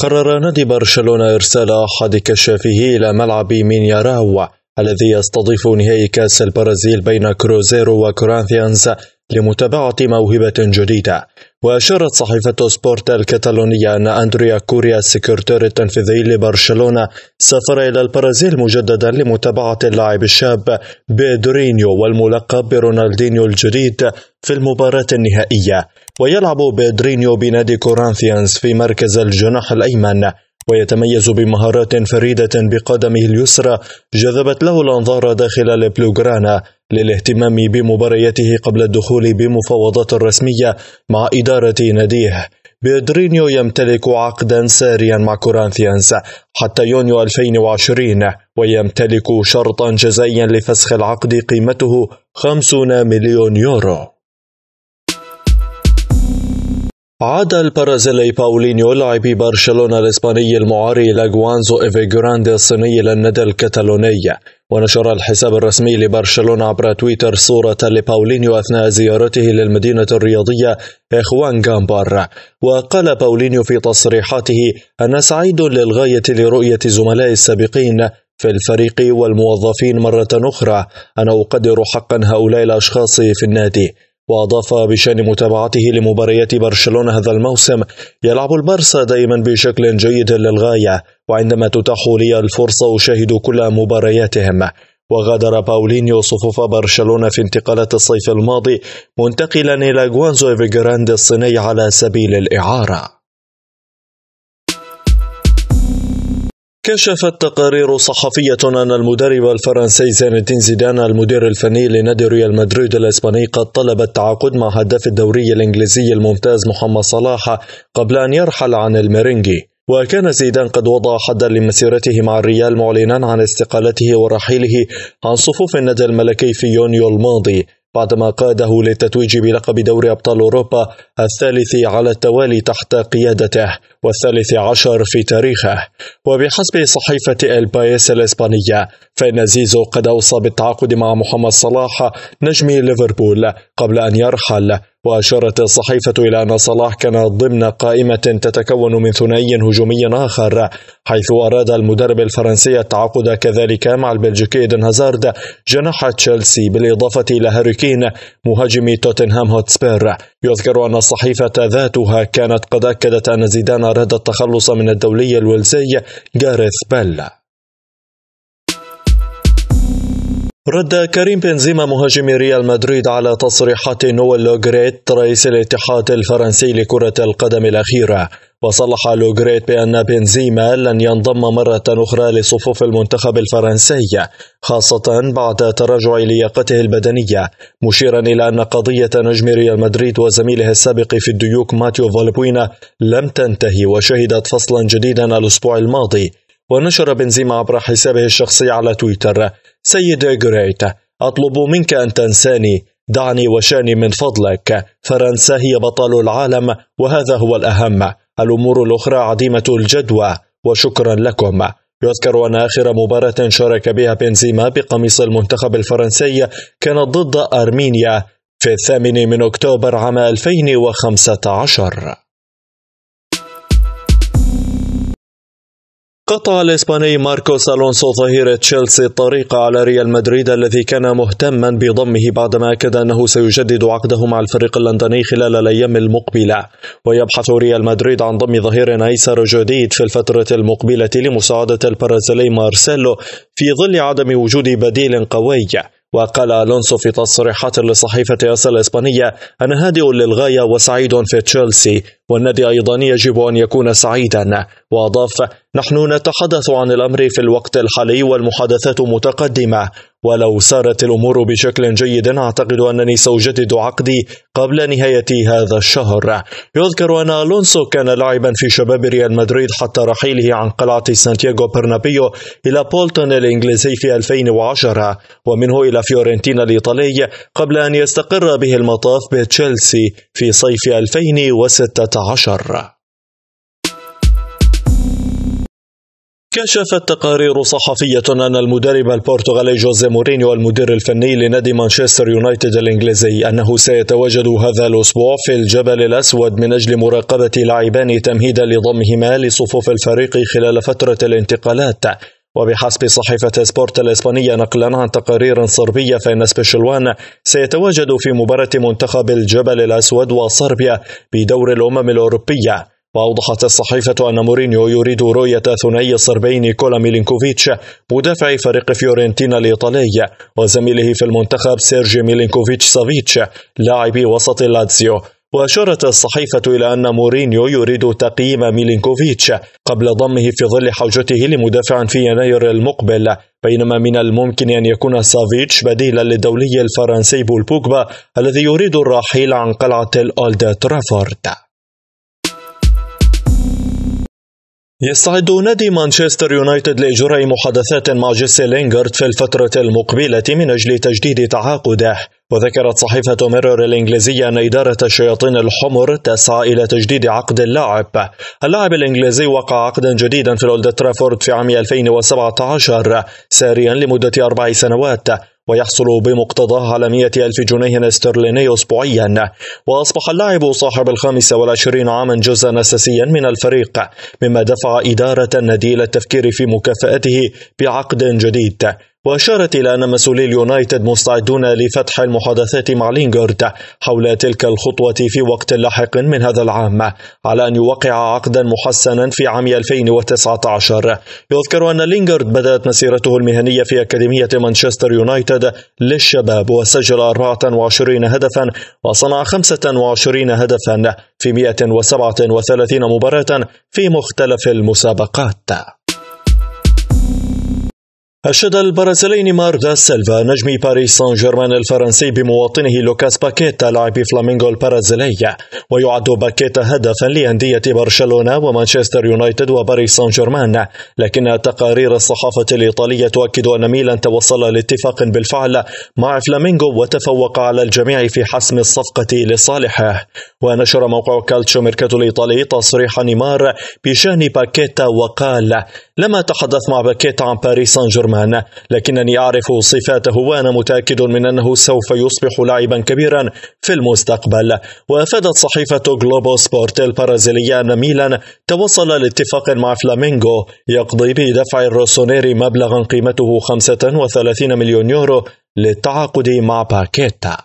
قرر نادي برشلونة إرسال أحد كشافه إلى ملعب مينياراو الذي يستضيف نهائي كأس البرازيل بين كروزيرو وكورانثيانز لمتابعة موهبة جديدة وأشارت صحيفة سبورت الكتالونية أن أندريا كوريا السكرتير التنفيذي لبرشلونة سافر إلى البرازيل مجددا لمتابعة اللاعب الشاب بيدرينيو والملقب برونالدينيو الجديد في المباراة النهائية ويلعب بيدرينيو بنادي كورانثيانز في مركز الجناح الأيمن ويتميز بمهارات فريدة بقدمه اليسرى جذبت له الأنظار داخل البلوغرانا للاهتمام بمبارياته قبل الدخول بمفاوضات رسمية مع إدارة ناديه بيدرينيو يمتلك عقدا ساريا مع كورانثيانز حتى يونيو 2020 ويمتلك شرطا جزائيا لفسخ العقد قيمته 50 مليون يورو عاد البرازيلي باولينيو لاعب برشلونة الإسباني المعاري إيفي إيفيجراندي الصيني الندى الكتالوني ونشر الحساب الرسمي لبرشلونة عبر تويتر صورة لباولينيو أثناء زيارته للمدينة الرياضية إخوان جامبار وقال باولينيو في تصريحاته أنا سعيد للغاية لرؤية زملائي السابقين في الفريق والموظفين مرة أخرى أنا أقدر حقا هؤلاء الأشخاص في النادي وأضاف بشأن متابعته لمباريات برشلونة هذا الموسم يلعب البارسا دائما بشكل جيد للغاية وعندما تتاح لي الفرصة أشاهد كل مبارياتهم وغادر باولينيو صفوف برشلونة في انتقالات الصيف الماضي منتقلا إلى جوانزو إيفيغراند الصيني على سبيل الإعارة كشفت تقارير صحفية أن المدرب الفرنسي زين الدين زيدان المدير الفني لنادي ريال مدريد الإسباني قد طلب التعاقد مع هداف الدوري الإنجليزي الممتاز محمد صلاح قبل أن يرحل عن الميرينجي وكان زيدان قد وضع حدا لمسيرته مع الريال معلنا عن استقالته ورحيله عن صفوف النادي الملكي في يونيو الماضي بعدما قاده للتتويج بلقب دوري أبطال أوروبا الثالث على التوالي تحت قيادته والثالث عشر في تاريخه وبحسب صحيفة البايس الإسبانية فإن زيزو قد أوصى بالتعاقد مع محمد صلاح نجم ليفربول قبل أن يرحل وأشارت الصحيفة إلى أن صلاح كان ضمن قائمة تتكون من ثنائي هجومي آخر حيث أراد المدرب الفرنسي التعاقد كذلك مع البلجيكي إيدن هازارد جناح تشيلسي بالإضافة إلى هاري كين مهاجم توتنهام هوتسبير يذكر أن الصحيفة ذاتها كانت قد أكدت أن زيدان أراد التخلص من الدولي الويلزي جاريث بيل رد كريم بنزيما مهاجم ريال مدريد على تصريحات نويل لوغريت رئيس الاتحاد الفرنسي لكرة القدم الأخيرة وصلح لوغريت بأن بنزيما لن ينضم مرة أخرى لصفوف المنتخب الفرنسي خاصة بعد تراجع لياقته البدنية مشيرا إلى أن قضية نجم ريال مدريد وزميله السابق في الديوك ماتيو فالبوينا لم تنتهي وشهدت فصلا جديدا الأسبوع الماضي ونشر بنزيما عبر حسابه الشخصي على تويتر سيد غريت أطلب منك أن تنساني دعني وشاني من فضلك فرنسا هي بطل العالم وهذا هو الأهم الأمور الأخرى عديمة الجدوى وشكرا لكم يذكر أن آخر مباراة شارك بها بنزيما بقميص المنتخب الفرنسي كانت ضد أرمينيا في الثامن من أكتوبر عام 2015 قطع الإسباني ماركوس ألونسو ظهير تشيلسي الطريق على ريال مدريد الذي كان مهتما بضمه بعدما أكد أنه سيجدد عقده مع الفريق اللندني خلال الأيام المقبلة ويبحث ريال مدريد عن ضم ظهير أيسر جديد في الفترة المقبلة لمساعدة البرازيلي مارسيلو في ظل عدم وجود بديل قوي وقال ألونسو في تصريحات لصحيفة أس الإسبانية أنا هادئ للغاية وسعيد في تشيلسي والنادي أيضا يجب أن يكون سعيدا وأضاف نحن نتحدث عن الأمر في الوقت الحالي والمحادثات متقدمة ولو سارت الأمور بشكل جيد أعتقد أنني سأجدد عقدي قبل نهاية هذا الشهر يذكر أن ألونسو كان لاعبا في شباب ريال مدريد حتى رحيله عن قلعة سانتياغو برنابيو إلى بولتون الإنجليزي في 2010 ومنه إلى فيورنتينا الإيطالي قبل أن يستقر به المطاف بتشيلسي في صيف 2016 عشر كشفت تقارير صحفية أن المدرب البرتغالي جوزي مورينيو المدير الفني لنادي مانشستر يونايتد الإنجليزي أنه سيتواجد هذا الأسبوع في الجبل الأسود من أجل مراقبة لاعبان تمهيدا لضمهما لصفوف الفريق خلال فترة الانتقالات وبحسب صحيفة سبورت الإسبانية نقلا عن تقارير صربية فإن سبيشلوان سيتواجد في مباراة منتخب الجبل الأسود وصربيا بدور الأمم الأوروبية وأوضحت الصحيفة أن مورينيو يريد رؤية ثنائي الصربين نيكولا ميلينكوفيتش مدافع فريق فيورنتينا الإيطالي وزميله في المنتخب سيرجي ميلينكوفيتش سافيتش لاعب وسط لاتسيو وأشارت الصحيفة إلى أن مورينيو يريد تقييم ميلينكوفيتش قبل ضمه في ظل حوجته لمدافع في يناير المقبل بينما من الممكن أن يكون سافيتش بديلا للدولي الفرنسي بول بوجبا الذي يريد الرحيل عن قلعة الأولد ترافورد يستعد نادي مانشستر يونايتد لإجراء محادثات مع جيسي لينغارد في الفترة المقبلة من أجل تجديد تعاقده وذكرت صحيفة ميرور الإنجليزية أن إدارة الشياطين الحمر تسعى إلى تجديد عقد اللاعب اللاعب الإنجليزي وقع عقدا جديدا في الأولد ترافورد في عام 2017 ساريا لمدة أربع سنوات ويحصل بمقتضاه على مئة ألف جنيه استرليني أسبوعيا وأصبح اللاعب صاحب الخامسة والعشرين عاما جزءا أساسيا من الفريق مما دفع إدارة النادي إلى التفكير في مكافأته بعقد جديد وأشارت إلى أن مسؤولي اليونايتد مستعدون لفتح المحادثات مع لينغارد حول تلك الخطوة في وقت لاحق من هذا العام على أن يوقع عقدا محسنا في عام 2019 يذكر أن لينغارد بدأت مسيرته المهنية في أكاديمية مانشستر يونايتد للشباب وسجل 24 هدفا وصنع 25 هدفا في 137 مباراة في مختلف المسابقات أشاد البرازيلي نيمار دا سيلفا نجم باريس سان جيرمان الفرنسي بمواطنه لوكاس باكيتا لاعب فلامينغو البرازيلي ويعد باكيتا هدفا لأندية برشلونة ومانشستر يونايتد وباريس سان جيرمان لكن تقارير الصحافة الإيطالية تؤكد أن ميلان توصل لاتفاق بالفعل مع فلامينغو وتفوق على الجميع في حسم الصفقة لصالحه ونشر موقع كالتشو ميركاتو الإيطالي تصريح نيمار بشأن باكيتا وقال لما تحدث مع باكيتا عن باريس سان جيرمان الأمان لكنني أعرف صفاته وأنا متأكد من أنه سوف يصبح لاعبا كبيرا في المستقبل وأفادت صحيفة جلوبو سبورت البرازيلية أن ميلان توصل لاتفاق مع فلامينغو يقضي بدفع الروسونيري مبلغا قيمته 35 مليون يورو للتعاقد مع باكيتا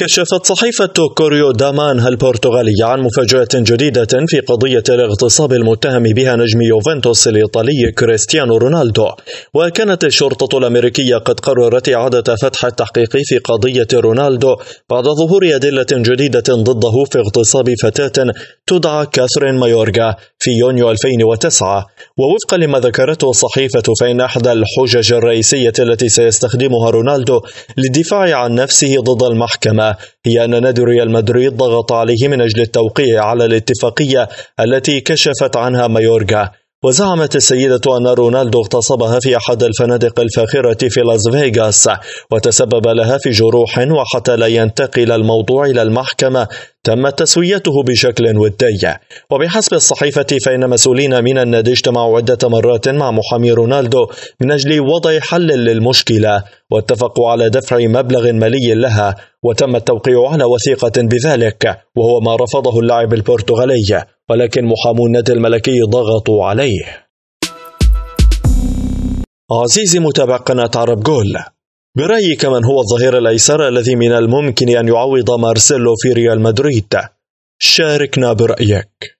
كشفت صحيفة كوريو دامان البرتغالية عن مفاجأة جديدة في قضية الاغتصاب المتهم بها نجم يوفنتوس الإيطالي كريستيانو رونالدو وكانت الشرطة الأمريكية قد قررت إعادة فتح التحقيق في قضية رونالدو بعد ظهور أدلة جديدة ضده في اغتصاب فتاة تدعى كاثرين مايورغا في يونيو 2009 ووفقا لما ذكرته الصحيفة فإن إحدى الحجج الرئيسية التي سيستخدمها رونالدو للدفاع عن نفسه ضد المحكمة هي أن نادي ريال مدريد ضغط عليه من أجل التوقيع على الاتفاقية التي كشفت عنها مايورغا وزعمت السيدة أن رونالدو اغتصبها في أحد الفنادق الفاخرة في لاس فيغاس وتسبب لها في جروح وحتى لا ينتقل الموضوع إلى المحكمة تم تسويته بشكل ودي وبحسب الصحيفة فإن مسؤولين من النادي اجتمعوا عدة مرات مع محامي رونالدو من أجل وضع حل للمشكلة واتفقوا على دفع مبلغ مالي لها وتم التوقيع على وثيقة بذلك وهو ما رفضه اللاعب البرتغالي ولكن محامو النادي الملكي ضغطوا عليه عزيزي متابع قناة عرب جول برأيك من هو الظهير الأيسر الذي من الممكن أن يعوض مارسيلو في ريال مدريد؟ شاركنا برأيك